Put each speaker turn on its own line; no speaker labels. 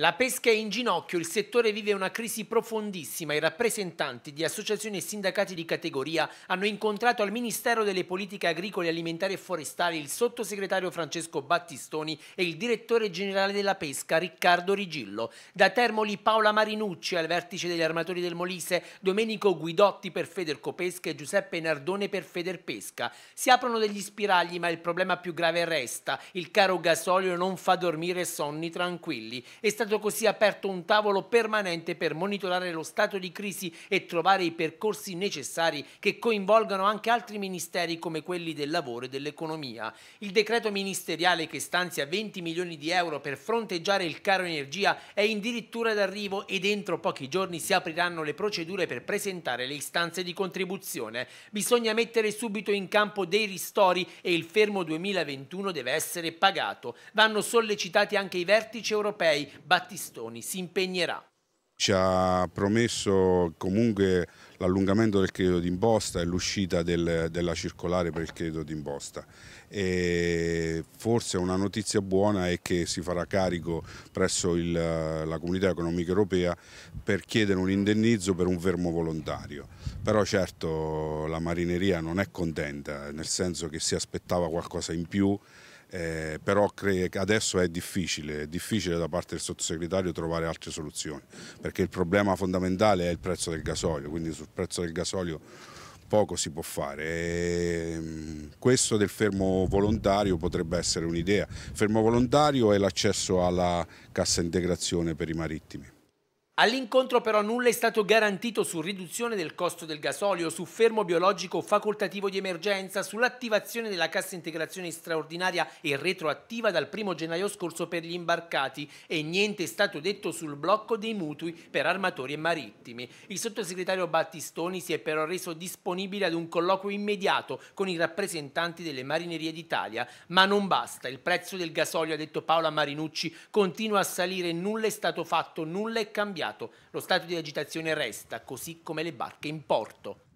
La pesca è in ginocchio, il settore vive una crisi profondissima. I rappresentanti di associazioni e sindacati di categoria hanno incontrato al Ministero delle Politiche Agricole, Alimentari e Forestali il sottosegretario Francesco Battistoni e il direttore generale della pesca Riccardo Rigillo. Da Termoli Paola Marinucci al vertice degli armatori del Molise, Domenico Guidotti per Federcopesca e Giuseppe Nardone per Federpesca. Si aprono degli spiragli ma il problema più grave resta. Il caro gasolio non fa dormire sonni tranquilli. È stato stato così aperto un tavolo permanente per monitorare lo stato di crisi e trovare i percorsi necessari che coinvolgano anche altri ministeri come quelli del lavoro e dell'economia. Il decreto ministeriale che stanzia 20 milioni di euro per fronteggiare il caro energia è addirittura d'arrivo e dentro pochi giorni si apriranno le procedure per presentare le istanze di contribuzione. Bisogna mettere subito in campo dei ristori e il fermo 2021 deve essere pagato. Vanno sollecitati anche i vertici europei, Battistoni si impegnerà.
Ci ha promesso comunque l'allungamento del credito d'imposta e l'uscita del, della circolare per il credito d'imposta. Forse una notizia buona è che si farà carico presso il, la Comunità Economica Europea per chiedere un indennizzo per un fermo volontario. Però certo la marineria non è contenta, nel senso che si aspettava qualcosa in più eh, però adesso è difficile, è difficile da parte del sottosegretario trovare altre soluzioni, perché il problema fondamentale è il prezzo del gasolio, quindi sul prezzo del gasolio poco si può fare. E ehm, questo del fermo volontario potrebbe essere un'idea. Fermo volontario è l'accesso alla cassa integrazione per i marittimi.
All'incontro però nulla è stato garantito su riduzione del costo del gasolio, su fermo biologico facoltativo di emergenza, sull'attivazione della cassa integrazione straordinaria e retroattiva dal 1 gennaio scorso per gli imbarcati e niente è stato detto sul blocco dei mutui per armatori e marittimi. Il sottosegretario Battistoni si è però reso disponibile ad un colloquio immediato con i rappresentanti delle marinerie d'Italia, ma non basta. Il prezzo del gasolio, ha detto Paola Marinucci, continua a salire, nulla è stato fatto, nulla è cambiato cambiato, lo stato di agitazione resta, così come le barche in porto.